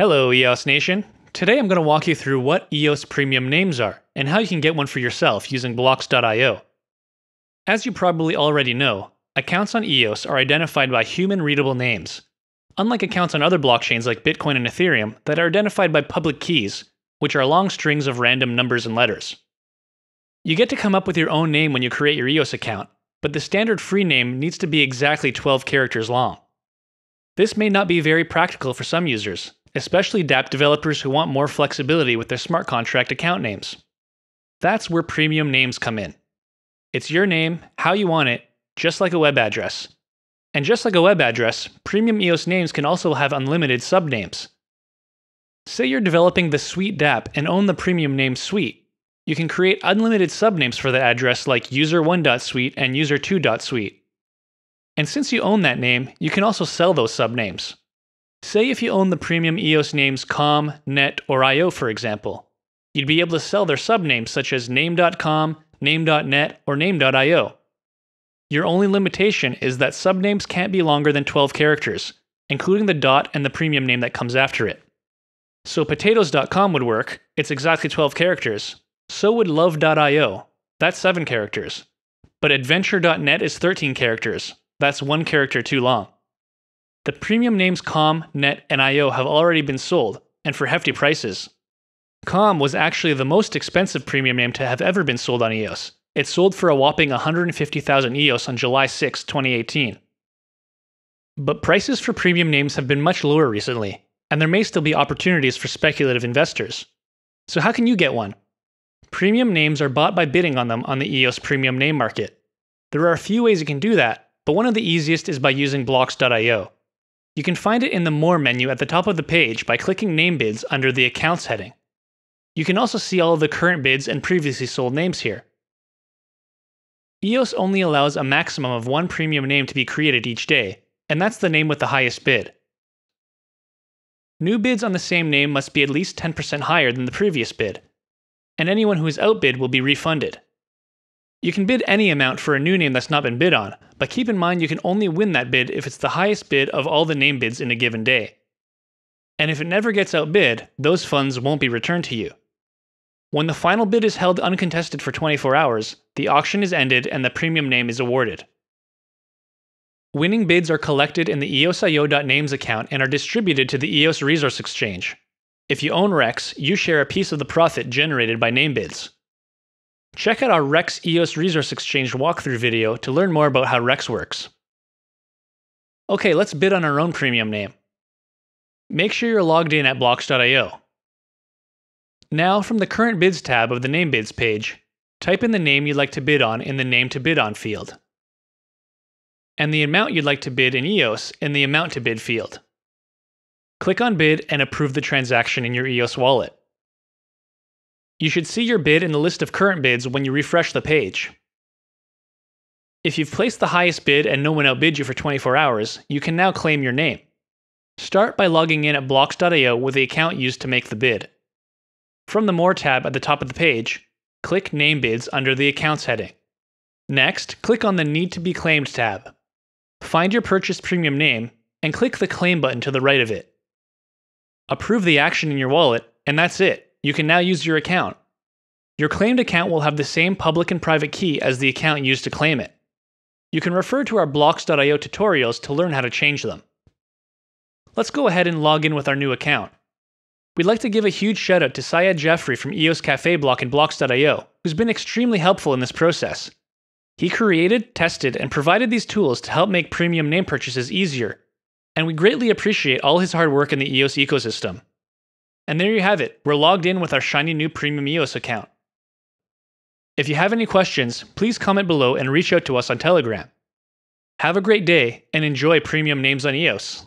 Hello, EOS Nation. Today I'm going to walk you through what EOS premium names are and how you can get one for yourself using blocks.io. As you probably already know, accounts on EOS are identified by human readable names, unlike accounts on other blockchains like Bitcoin and Ethereum that are identified by public keys, which are long strings of random numbers and letters. You get to come up with your own name when you create your EOS account, but the standard free name needs to be exactly 12 characters long. This may not be very practical for some users, especially dApp developers who want more flexibility with their smart contract account names. That's where premium names come in. It's your name, how you want it, just like a web address. And just like a web address, premium EOS names can also have unlimited subnames. Say you're developing the suite dApp and own the premium name suite. You can create unlimited subnames for the address like user1.suite and user2.suite. And since you own that name, you can also sell those subnames. Say if you own the premium EOS names com, net, or IO, for example, you'd be able to sell their subnames such as name.com, name.net, or name.io. Your only limitation is that subnames can't be longer than 12 characters, including the dot and the premium name that comes after it. So potatoes.com would work, it's exactly 12 characters. So would love.io, that's 7 characters. But adventure.net is 13 characters, that's one character too long. The premium names Calm, Net, and IO have already been sold, and for hefty prices. Calm was actually the most expensive premium name to have ever been sold on EOS. It sold for a whopping 150,000 EOS on July 6, 2018. But prices for premium names have been much lower recently, and there may still be opportunities for speculative investors. So, how can you get one? Premium names are bought by bidding on them on the EOS premium name market. There are a few ways you can do that, but one of the easiest is by using blocks.io. You can find it in the More menu at the top of the page by clicking Name Bids under the Accounts heading. You can also see all of the current bids and previously sold names here. EOS only allows a maximum of one premium name to be created each day, and that's the name with the highest bid. New bids on the same name must be at least 10% higher than the previous bid, and anyone who is outbid will be refunded. You can bid any amount for a new name that's not been bid on, but keep in mind you can only win that bid if it's the highest bid of all the name bids in a given day. And if it never gets outbid, those funds won't be returned to you. When the final bid is held uncontested for 24 hours, the auction is ended and the premium name is awarded. Winning bids are collected in the EOSIO.names account and are distributed to the EOS Resource Exchange. If you own REX, you share a piece of the profit generated by name bids. Check out our Rex EOS Resource Exchange walkthrough video to learn more about how Rex works. Okay, let's bid on our own premium name. Make sure you're logged in at blocks.io. Now, from the Current Bids tab of the Name Bids page, type in the name you'd like to bid on in the Name to Bid On field, and the amount you'd like to bid in EOS in the Amount to Bid field. Click on Bid and approve the transaction in your EOS wallet. You should see your bid in the list of current bids when you refresh the page. If you've placed the highest bid and no one outbid you for 24 hours, you can now claim your name. Start by logging in at blocks.io with the account used to make the bid. From the More tab at the top of the page, click Name Bids under the Accounts heading. Next, click on the Need to be Claimed tab. Find your purchase premium name and click the Claim button to the right of it. Approve the action in your wallet, and that's it you can now use your account. Your claimed account will have the same public and private key as the account used to claim it. You can refer to our blocks.io tutorials to learn how to change them. Let's go ahead and log in with our new account. We'd like to give a huge shout out to Syed Jeffrey from EOS Cafe Block and Blocks.io, who's been extremely helpful in this process. He created, tested, and provided these tools to help make premium name purchases easier, and we greatly appreciate all his hard work in the EOS ecosystem. And there you have it. We're logged in with our shiny new Premium EOS account. If you have any questions, please comment below and reach out to us on Telegram. Have a great day and enjoy premium names on EOS.